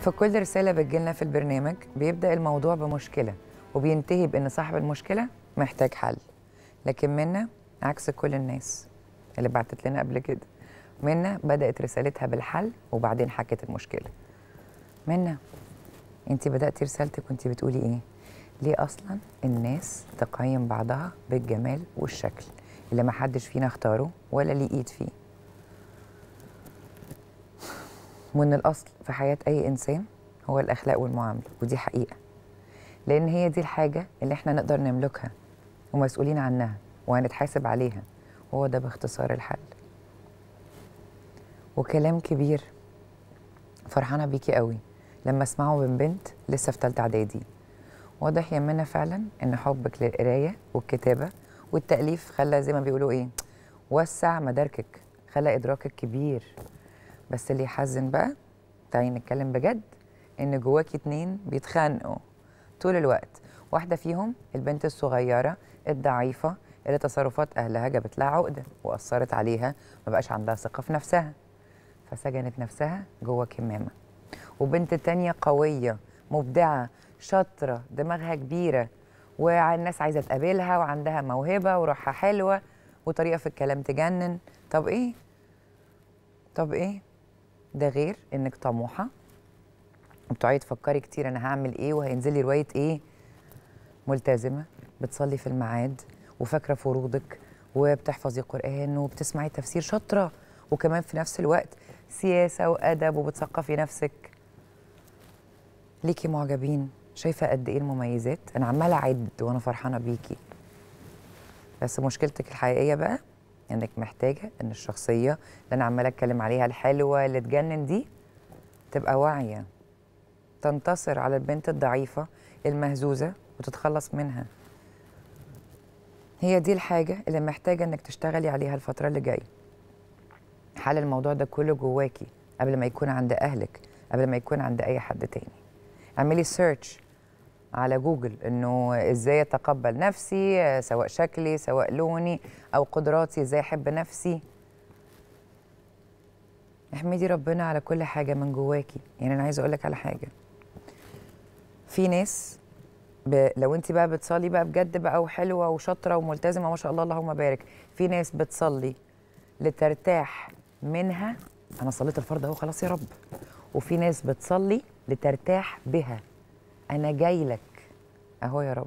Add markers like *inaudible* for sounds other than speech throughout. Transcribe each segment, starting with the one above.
فكل رسالة بتجيلنا في البرنامج بيبدأ الموضوع بمشكلة وبينتهي بإن صاحب المشكلة محتاج حل لكن منا عكس كل الناس اللي بعتت لنا قبل كده منا بدأت رسالتها بالحل وبعدين حكت المشكلة منا انت بدأتي رسالتك وانت بتقولي ايه ليه أصلا الناس تقيم بعضها بالجمال والشكل اللي محدش فينا اختاره ولا ليه ايد فيه وان الاصل في حياه اي انسان هو الاخلاق والمعامله ودي حقيقه لان هي دي الحاجه اللي احنا نقدر نملكها ومسؤولين عنها وهنتحاسب عليها وهو ده باختصار الحل وكلام كبير فرحانه بيكي قوي لما اسمعه من بنت لسه في ثالثه اعدادي واضح يا منى فعلا ان حبك للقرايه والكتابه والتاليف خلى زي ما بيقولوا ايه وسع مداركك خلى ادراكك كبير بس اللي يحزن بقى تعالي نتكلم بجد ان جواكي اتنين بيتخانقوا طول الوقت واحده فيهم البنت الصغيره الضعيفه اللي تصرفات اهلها جابت لها عقده واثرت عليها ما بقاش عندها ثقه في نفسها فسجنت نفسها جوه كمامه وبنت تانية قويه مبدعه شاطره دماغها كبيره والناس عايزه تقابلها وعندها موهبه وروحها حلوه وطريقه في الكلام تجنن طب ايه طب ايه ده غير انك طموحه وبتقعدي تفكري كتير انا هعمل ايه وهينزلي روايه ايه ملتزمه بتصلي في الميعاد وفاكره فروضك وبتحفظي قران وبتسمعي تفسير شاطره وكمان في نفس الوقت سياسه وادب وبتثقفي نفسك ليكي معجبين شايفه قد ايه المميزات انا عماله اعد وانا فرحانه بيكي بس مشكلتك الحقيقيه بقى انك محتاجه ان الشخصيه اللي انا عماله اتكلم عليها الحلوه اللي تجنن دي تبقى واعيه تنتصر على البنت الضعيفه المهزوزه وتتخلص منها هي دي الحاجه اللي محتاجه انك تشتغلي عليها الفتره اللي جايه حل الموضوع ده كله جواكي قبل ما يكون عند اهلك قبل ما يكون عند اي حد تاني اعملي سيرش على جوجل انه ازاي اتقبل نفسي سواء شكلي سواء لوني او قدراتي ازاي احب نفسي احمدي ربنا على كل حاجه من جواكي يعني انا عايزه اقول لك على حاجه في ناس ب... لو انت بقى بتصلي بقى بجد بقى وحلوه وشاطره وملتزمه ما شاء الله اللهم بارك في ناس بتصلي لترتاح منها انا صليت الفرض اهو خلاص يا رب وفي ناس بتصلي لترتاح بها انا جاي لك اهو يا رب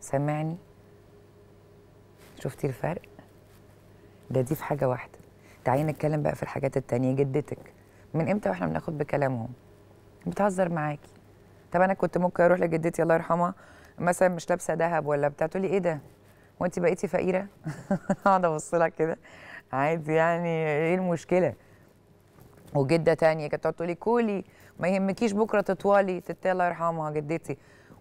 سامعني شفتي الفرق ده دي في حاجه واحده تعالي نتكلم بقى في الحاجات التانية جدتك من امتى واحنا بناخد بكلامهم بتهزر معاكي طب انا كنت ممكن اروح لجدتي الله يرحمها مثلا مش لابسه ذهب ولا بتاع تقولي ايه ده وانت بقيتي فقيره *laughs* اقعد ابص لك كده عادي يعني ايه المشكله وجده تانية كانت تقعد تقولي كولي ما يهمكيش بكره تطولي تتي الله يرحمها جدتي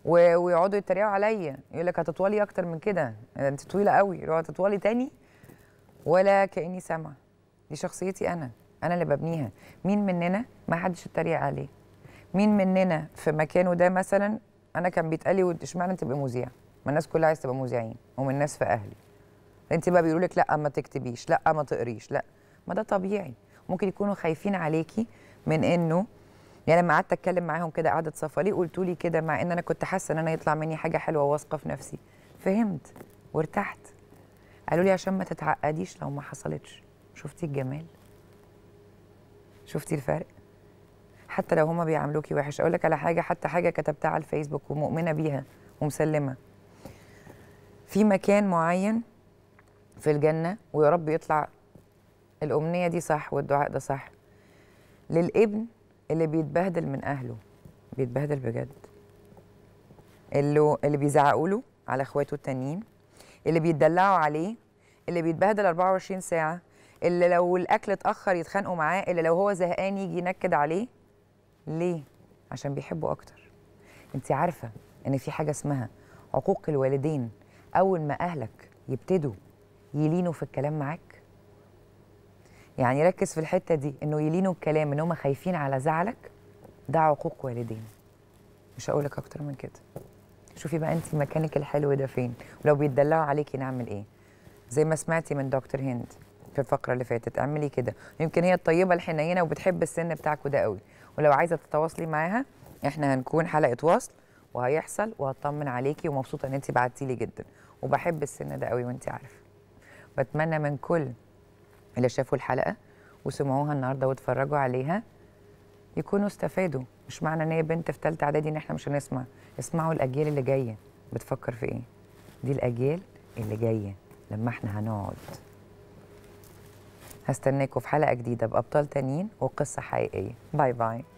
ويقعدوا يتريقوا عليا يقول لك هتطولي اكتر من كده انت طويله قوي لو هتطولي تاني ولا كاني سامعه دي شخصيتي انا انا اللي ببنيها مين مننا ما حدش يتريق عليه مين مننا في مكانه ده مثلا انا كان بيتقالي اشمعنى تبقى مذيع ما الناس كلها عايز تبقى مذيعين ومن الناس في اهلي انت بقى بيقولوا لك لا ما تكتبيش لا ما تقريش لا ما ده طبيعي ممكن يكونوا خايفين عليكي من انه يعني لما قعدت اتكلم معاهم كده قعده صفا ليه قلتوا لي كده مع ان انا كنت حاسه ان انا يطلع مني حاجه حلوه واثقه في نفسي فهمت وارتحت قالوا لي عشان ما تتعقديش لو ما حصلتش شفتي الجمال شفتي الفرق حتى لو هما بيعاملوكي وحش اقول لك على حاجه حتى حاجه كتبتها على الفيسبوك ومؤمنه بيها ومسلمه في مكان معين في الجنه ويا رب يطلع الامنيه دي صح والدعاء ده صح للابن اللي بيتبهدل من اهله بيتبهدل بجد اللي اللي بيزعقوا له على اخواته التانيين اللي بيتدلعوا عليه اللي بيتبهدل 24 ساعه اللي لو الاكل اتاخر يتخانقوا معاه اللي لو هو زهقان يجي ينكد عليه ليه عشان بيحبه اكتر انت عارفه ان في حاجه اسمها عقوق الوالدين اول ما اهلك يبتدوا يلينوا في الكلام معاك يعني ركز في الحته دي انه يلينوا الكلام ان هم خايفين على زعلك ده عقوق والدين مش هقول لك اكتر من كده شوفي بقى انت مكانك الحلو ده فين ولو بيتدلعوا عليكي نعمل ايه زي ما سمعتي من دكتور هند في الفقره اللي فاتت اعملي كده يمكن هي الطيبه الحنينه وبتحب السن بتاعكوا ده قوي ولو عايزه تتواصلي معاها احنا هنكون حلقه وصل وهيحصل وهطمن عليكي ومبسوطه ان انت بعتي لي جدا وبحب السن ده قوي وانت عارفه بتمنى من كل اللي شافوا الحلقه وسمعوها النهارده واتفرجوا عليها يكونوا استفادوا مش معنى ان هي بنت في ثالثه اعدادي ان احنا مش هنسمع اسمعوا الاجيال اللي جايه بتفكر في ايه دي الاجيال اللي جايه لما احنا هنقعد هستناكم في حلقه جديده بابطال تانيين وقصه حقيقيه باي باي